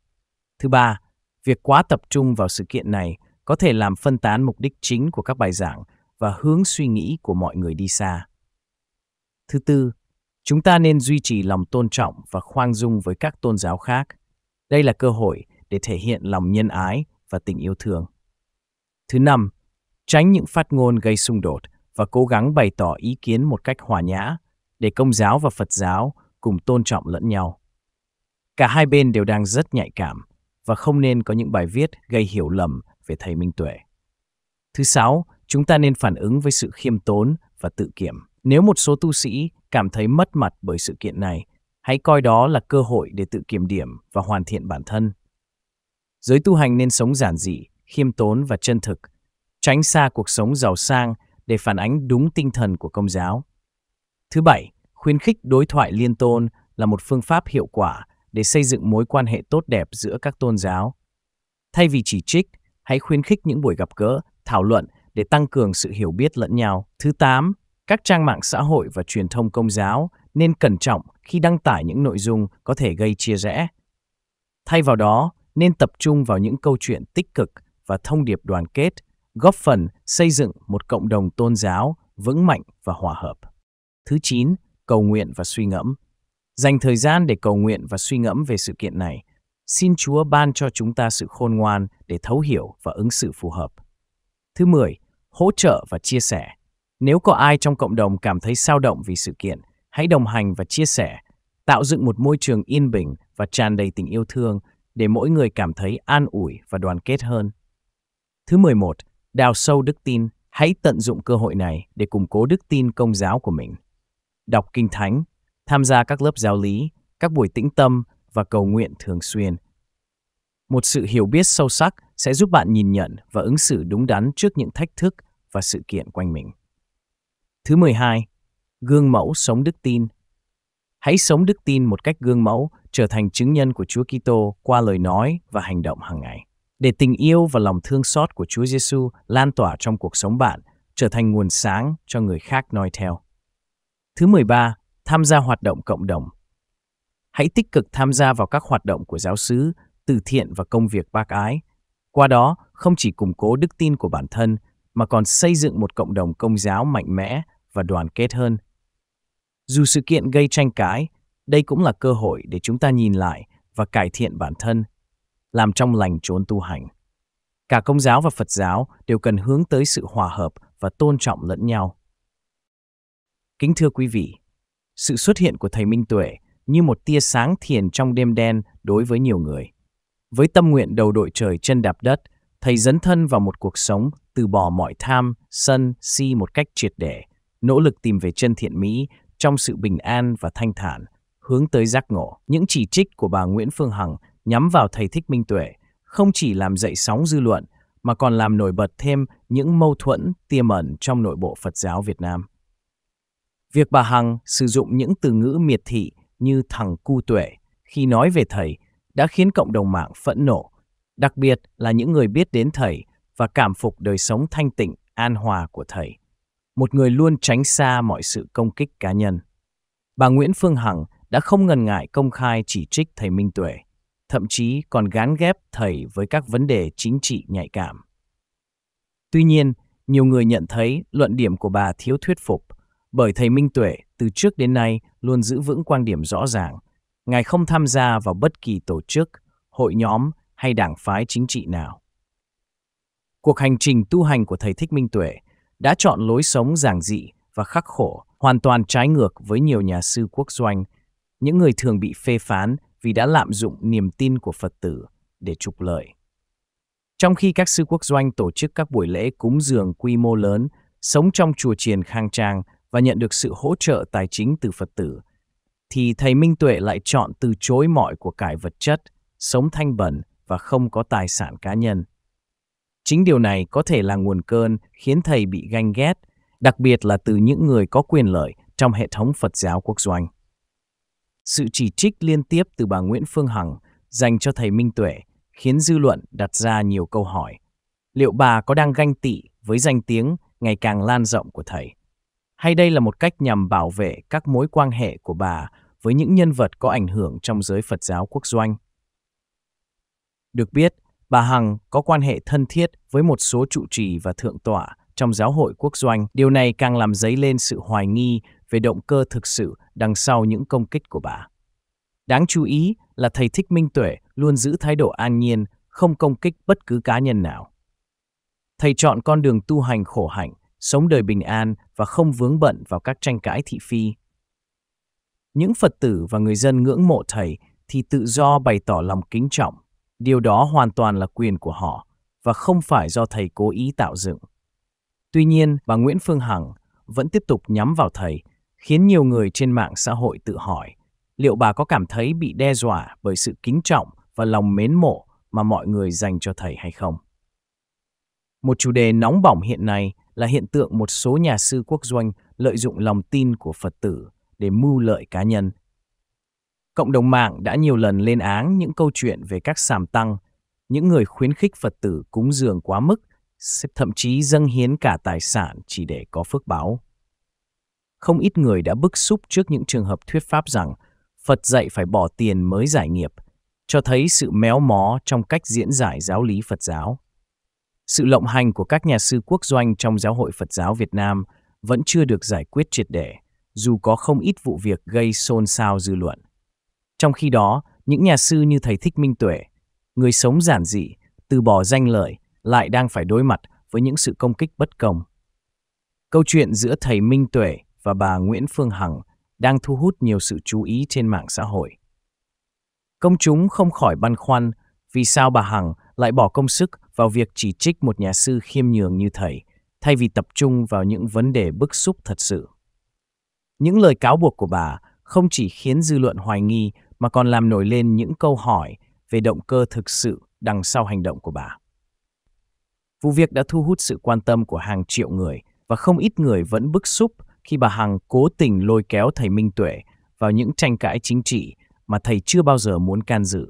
Thứ ba, việc quá tập trung vào sự kiện này có thể làm phân tán mục đích chính của các bài giảng và hướng suy nghĩ của mọi người đi xa. Thứ tư, Chúng ta nên duy trì lòng tôn trọng và khoan dung với các tôn giáo khác. Đây là cơ hội để thể hiện lòng nhân ái và tình yêu thương. Thứ năm, tránh những phát ngôn gây xung đột và cố gắng bày tỏ ý kiến một cách hòa nhã để công giáo và Phật giáo cùng tôn trọng lẫn nhau. Cả hai bên đều đang rất nhạy cảm và không nên có những bài viết gây hiểu lầm về thầy Minh Tuệ. Thứ sáu, chúng ta nên phản ứng với sự khiêm tốn và tự kiểm. Nếu một số tu sĩ cảm thấy mất mặt bởi sự kiện này, hãy coi đó là cơ hội để tự kiểm điểm và hoàn thiện bản thân. Giới tu hành nên sống giản dị, khiêm tốn và chân thực, tránh xa cuộc sống giàu sang để phản ánh đúng tinh thần của công giáo. Thứ bảy, khuyến khích đối thoại liên tôn là một phương pháp hiệu quả để xây dựng mối quan hệ tốt đẹp giữa các tôn giáo. Thay vì chỉ trích, hãy khuyến khích những buổi gặp gỡ, thảo luận để tăng cường sự hiểu biết lẫn nhau. Thứ 8, các trang mạng xã hội và truyền thông công giáo nên cẩn trọng khi đăng tải những nội dung có thể gây chia rẽ. Thay vào đó, nên tập trung vào những câu chuyện tích cực và thông điệp đoàn kết, góp phần xây dựng một cộng đồng tôn giáo vững mạnh và hòa hợp. Thứ 9, cầu nguyện và suy ngẫm. Dành thời gian để cầu nguyện và suy ngẫm về sự kiện này. Xin Chúa ban cho chúng ta sự khôn ngoan để thấu hiểu và ứng xử phù hợp. Thứ 10, hỗ trợ và chia sẻ. Nếu có ai trong cộng đồng cảm thấy sao động vì sự kiện, hãy đồng hành và chia sẻ, tạo dựng một môi trường yên bình và tràn đầy tình yêu thương để mỗi người cảm thấy an ủi và đoàn kết hơn. Thứ 11. Đào sâu đức tin. Hãy tận dụng cơ hội này để củng cố đức tin công giáo của mình. Đọc Kinh Thánh, tham gia các lớp giáo lý, các buổi tĩnh tâm và cầu nguyện thường xuyên. Một sự hiểu biết sâu sắc sẽ giúp bạn nhìn nhận và ứng xử đúng đắn trước những thách thức và sự kiện quanh mình. Thứ 12. Gương mẫu sống đức tin. Hãy sống đức tin một cách gương mẫu, trở thành chứng nhân của Chúa Kitô qua lời nói và hành động hàng ngày. Để tình yêu và lòng thương xót của Chúa Giêsu lan tỏa trong cuộc sống bạn, trở thành nguồn sáng cho người khác noi theo. Thứ 13. Tham gia hoạt động cộng đồng. Hãy tích cực tham gia vào các hoạt động của giáo sứ, từ thiện và công việc bác ái. Qua đó, không chỉ củng cố đức tin của bản thân, mà còn xây dựng một cộng đồng công giáo mạnh mẽ và đoàn kết hơn. Dù sự kiện gây tranh cãi, đây cũng là cơ hội để chúng ta nhìn lại và cải thiện bản thân, làm trong lành chốn tu hành. Cả Công giáo và Phật giáo đều cần hướng tới sự hòa hợp và tôn trọng lẫn nhau. Kính thưa quý vị, sự xuất hiện của Thầy Minh Tuệ như một tia sáng thiền trong đêm đen đối với nhiều người. Với tâm nguyện đầu đội trời chân đạp đất, Thầy dấn thân vào một cuộc sống từ bỏ mọi tham, sân, si một cách triệt để nỗ lực tìm về chân thiện mỹ trong sự bình an và thanh thản, hướng tới giác ngộ. Những chỉ trích của bà Nguyễn Phương Hằng nhắm vào thầy Thích Minh Tuệ không chỉ làm dậy sóng dư luận, mà còn làm nổi bật thêm những mâu thuẫn tiềm ẩn trong nội bộ Phật giáo Việt Nam. Việc bà Hằng sử dụng những từ ngữ miệt thị như thằng cu tuệ khi nói về thầy đã khiến cộng đồng mạng phẫn nộ, đặc biệt là những người biết đến thầy và cảm phục đời sống thanh tịnh, an hòa của thầy một người luôn tránh xa mọi sự công kích cá nhân. Bà Nguyễn Phương Hằng đã không ngần ngại công khai chỉ trích thầy Minh Tuệ, thậm chí còn gán ghép thầy với các vấn đề chính trị nhạy cảm. Tuy nhiên, nhiều người nhận thấy luận điểm của bà thiếu thuyết phục, bởi thầy Minh Tuệ từ trước đến nay luôn giữ vững quan điểm rõ ràng. Ngài không tham gia vào bất kỳ tổ chức, hội nhóm hay đảng phái chính trị nào. Cuộc hành trình tu hành của thầy Thích Minh Tuệ đã chọn lối sống giản dị và khắc khổ, hoàn toàn trái ngược với nhiều nhà sư quốc doanh, những người thường bị phê phán vì đã lạm dụng niềm tin của Phật tử để trục lợi. Trong khi các sư quốc doanh tổ chức các buổi lễ cúng dường quy mô lớn, sống trong chùa chiền khang trang và nhận được sự hỗ trợ tài chính từ Phật tử, thì thầy Minh Tuệ lại chọn từ chối mọi của cải vật chất, sống thanh bẩn và không có tài sản cá nhân. Chính điều này có thể là nguồn cơn khiến thầy bị ganh ghét, đặc biệt là từ những người có quyền lợi trong hệ thống Phật giáo quốc doanh. Sự chỉ trích liên tiếp từ bà Nguyễn Phương Hằng dành cho thầy Minh Tuệ khiến dư luận đặt ra nhiều câu hỏi. Liệu bà có đang ganh tị với danh tiếng ngày càng lan rộng của thầy? Hay đây là một cách nhằm bảo vệ các mối quan hệ của bà với những nhân vật có ảnh hưởng trong giới Phật giáo quốc doanh? Được biết, Bà Hằng có quan hệ thân thiết với một số trụ trì và thượng tọa trong giáo hội quốc doanh. Điều này càng làm dấy lên sự hoài nghi về động cơ thực sự đằng sau những công kích của bà. Đáng chú ý là thầy Thích Minh Tuệ luôn giữ thái độ an nhiên, không công kích bất cứ cá nhân nào. Thầy chọn con đường tu hành khổ hạnh, sống đời bình an và không vướng bận vào các tranh cãi thị phi. Những Phật tử và người dân ngưỡng mộ thầy thì tự do bày tỏ lòng kính trọng, Điều đó hoàn toàn là quyền của họ và không phải do thầy cố ý tạo dựng. Tuy nhiên, bà Nguyễn Phương Hằng vẫn tiếp tục nhắm vào thầy, khiến nhiều người trên mạng xã hội tự hỏi liệu bà có cảm thấy bị đe dọa bởi sự kính trọng và lòng mến mộ mà mọi người dành cho thầy hay không. Một chủ đề nóng bỏng hiện nay là hiện tượng một số nhà sư quốc doanh lợi dụng lòng tin của Phật tử để mưu lợi cá nhân Cộng đồng mạng đã nhiều lần lên án những câu chuyện về các sàm tăng, những người khuyến khích Phật tử cúng dường quá mức, thậm chí dâng hiến cả tài sản chỉ để có phước báo. Không ít người đã bức xúc trước những trường hợp thuyết pháp rằng Phật dạy phải bỏ tiền mới giải nghiệp, cho thấy sự méo mó trong cách diễn giải giáo lý Phật giáo. Sự lộng hành của các nhà sư quốc doanh trong Giáo hội Phật giáo Việt Nam vẫn chưa được giải quyết triệt để, dù có không ít vụ việc gây xôn xao dư luận. Trong khi đó, những nhà sư như thầy Thích Minh Tuệ, người sống giản dị, từ bỏ danh lợi, lại đang phải đối mặt với những sự công kích bất công. Câu chuyện giữa thầy Minh Tuệ và bà Nguyễn Phương Hằng đang thu hút nhiều sự chú ý trên mạng xã hội. Công chúng không khỏi băn khoăn vì sao bà Hằng lại bỏ công sức vào việc chỉ trích một nhà sư khiêm nhường như thầy, thay vì tập trung vào những vấn đề bức xúc thật sự. Những lời cáo buộc của bà không chỉ khiến dư luận hoài nghi mà còn làm nổi lên những câu hỏi về động cơ thực sự đằng sau hành động của bà. Vụ việc đã thu hút sự quan tâm của hàng triệu người và không ít người vẫn bức xúc khi bà Hằng cố tình lôi kéo thầy Minh Tuệ vào những tranh cãi chính trị mà thầy chưa bao giờ muốn can dự.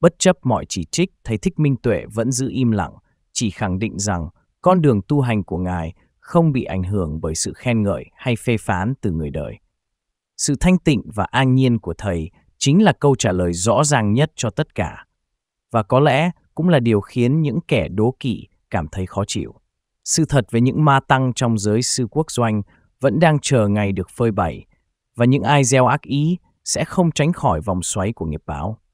Bất chấp mọi chỉ trích, thầy Thích Minh Tuệ vẫn giữ im lặng, chỉ khẳng định rằng con đường tu hành của ngài không bị ảnh hưởng bởi sự khen ngợi hay phê phán từ người đời. Sự thanh tịnh và an nhiên của thầy chính là câu trả lời rõ ràng nhất cho tất cả. Và có lẽ cũng là điều khiến những kẻ đố kỵ cảm thấy khó chịu. Sự thật về những ma tăng trong giới sư quốc doanh vẫn đang chờ ngày được phơi bày, và những ai gieo ác ý sẽ không tránh khỏi vòng xoáy của nghiệp báo.